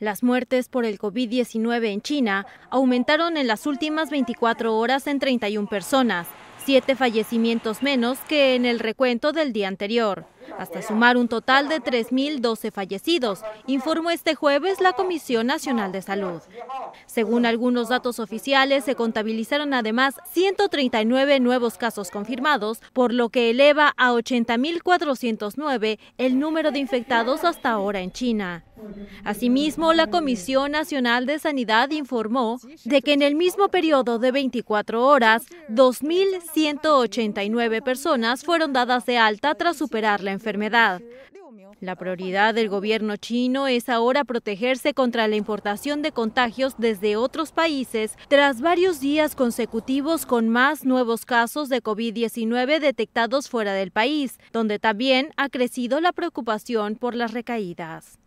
Las muertes por el COVID-19 en China aumentaron en las últimas 24 horas en 31 personas, siete fallecimientos menos que en el recuento del día anterior, hasta sumar un total de 3.012 fallecidos, informó este jueves la Comisión Nacional de Salud. Según algunos datos oficiales, se contabilizaron además 139 nuevos casos confirmados, por lo que eleva a 80.409 el número de infectados hasta ahora en China. Asimismo, la Comisión Nacional de Sanidad informó de que en el mismo periodo de 24 horas, 2.189 personas fueron dadas de alta tras superar la enfermedad. La prioridad del gobierno chino es ahora protegerse contra la importación de contagios desde otros países tras varios días consecutivos con más nuevos casos de COVID-19 detectados fuera del país, donde también ha crecido la preocupación por las recaídas.